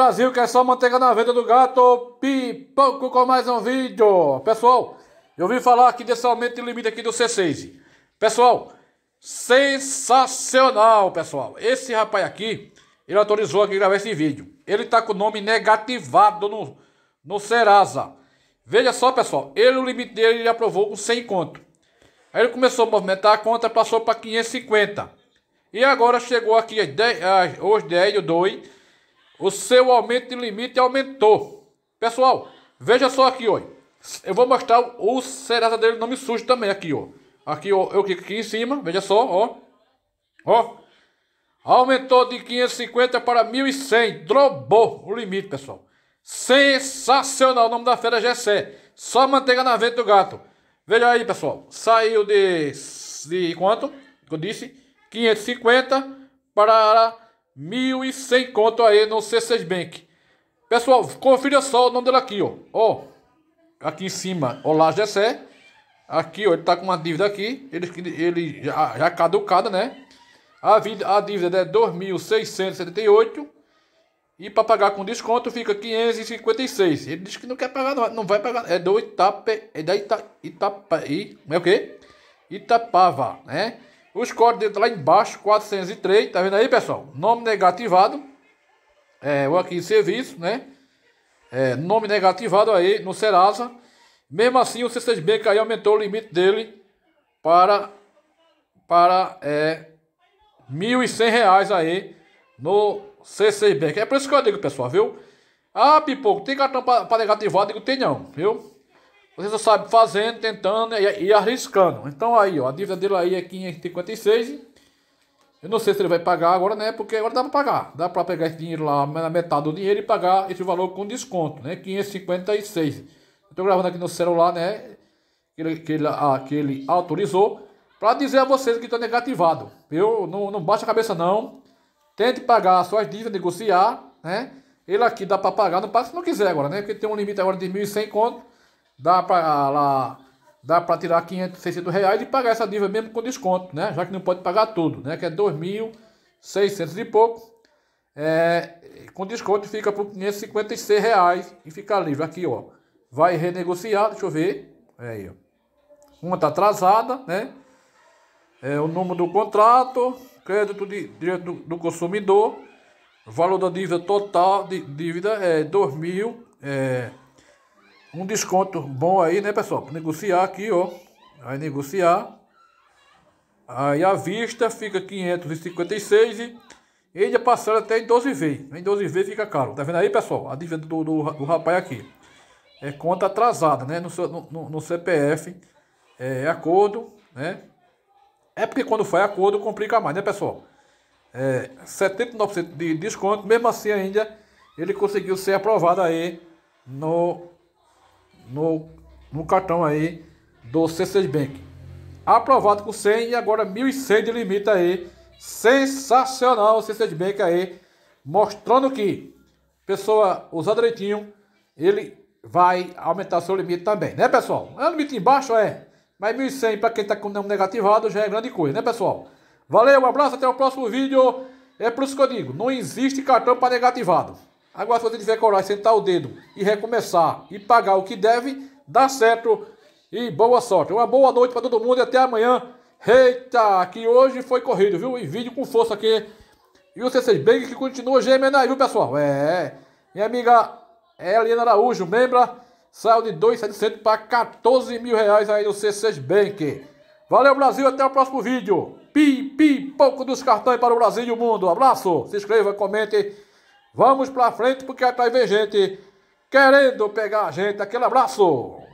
Brasil que é só manteiga na venda do gato. Pipoco com mais um vídeo. Pessoal, eu vim falar aqui desse aumento de limite aqui do C6. Pessoal, sensacional, pessoal. Esse rapaz aqui, ele autorizou aqui gravar esse vídeo. Ele tá com o nome negativado no, no Serasa. Veja só, pessoal. Ele, o limite dele, ele aprovou com 100 conto. Aí ele começou a movimentar a conta, passou para 550. E agora chegou aqui às 10, às, hoje 10 2 o seu aumento de limite aumentou. Pessoal, veja só aqui, ó. Eu vou mostrar o Serasa dele nome sujo também aqui, ó. Aqui, ó, eu clico aqui em cima, veja só, ó. Ó. Aumentou de 550 para 1.100, drobou o limite, pessoal. Sensacional o nome da feira é GC. Só manteiga na venda do gato. Veja aí, pessoal. Saiu de, de quanto? Eu disse 550 para 1.100 conto aí no C6 Bank. Pessoal, confira só o nome dele aqui, ó. Ó, aqui em cima, Olá Gessé. Aqui, ó, ele tá com uma dívida aqui. Ele, ele já, já é caducada, né? A, a dívida é 2.678. E para pagar com desconto fica 556. Ele diz que não quer pagar, não, não vai pagar. É do Itape, É da Itapa... é o quê? Itapava, né? Os códigos lá embaixo, 403, tá vendo aí, pessoal? Nome negativado. É, o aqui serviço, né? É, nome negativado aí no Serasa. Mesmo assim, o c 6 aí aumentou o limite dele para para é, R$ 1.100 aí no C6 Bank. É por isso que eu digo, pessoal, viu? Ah, pipoco, tem cartão para negativar? Eu digo, tem não, viu? Você só sabe fazendo, tentando e, e arriscando. Então aí, ó, a dívida dele aí é 556. Eu não sei se ele vai pagar agora, né? Porque agora dá para pagar. Dá para pegar esse dinheiro lá, na metade do dinheiro e pagar esse valor com desconto, né? 556. Eu tô gravando aqui no celular, né? Que ele, que ele, ah, que ele autorizou. Para dizer a vocês que está negativado. Eu não, não baixa a cabeça, não. Tente pagar suas dívidas, negociar, né? Ele aqui dá para pagar, não passa se não quiser agora, né? Porque tem um limite agora de 1.100 conto. Dá para ah, lá dá para tirar 500, 600 reais e pagar essa dívida mesmo com desconto, né? Já que não pode pagar tudo, né? Que é 2.600 e pouco. É, com desconto fica por 556 reais e fica livre. Aqui, ó. Vai renegociar, deixa eu ver. É aí, ó. Uma tá atrasada, né? É, o número do contrato, crédito de direito do, do consumidor, valor da dívida total, de, dívida é 2.000, é, um desconto bom aí, né, pessoal? negociar aqui, ó. Aí negociar. Aí a vista fica 556 e ele é passar até em 12 vezes. Em 12 vezes fica caro. Tá vendo aí, pessoal? A dívida do, do, do rapaz aqui. É conta atrasada, né? No, no, no CPF. É, é acordo, né? É porque quando faz acordo complica mais, né, pessoal? É, 79% de desconto. Mesmo assim ainda, ele conseguiu ser aprovado aí no no, no cartão aí do C6 Bank. Aprovado com 100 e agora 1.100 de limite aí. Sensacional o C6 Bank aí. Mostrando que pessoa usar direitinho, ele vai aumentar seu limite também, né pessoal? É um limite embaixo, é. Mas 1.100 para quem está com o nome negativado já é grande coisa, né pessoal? Valeu, um abraço, até o próximo vídeo. É para os que eu digo, não existe cartão para negativado. Agora, se você tiver coragem de sentar o dedo e recomeçar e pagar o que deve, dá certo e boa sorte. Uma boa noite para todo mundo e até amanhã. Eita, que hoje foi corrido, viu? E vídeo com força aqui. E o C6 Bang que continua gemendo aí, viu, pessoal? É, minha amiga Helena Araújo, membra, saiu de 2,700 para 14 mil reais aí no C6 Bank. Valeu, Brasil, até o próximo vídeo. Pi, pi, pouco dos cartões para o Brasil e o mundo. Abraço, se inscreva, comente. Vamos para frente porque tá atrás vem gente querendo pegar a gente. Aquele abraço!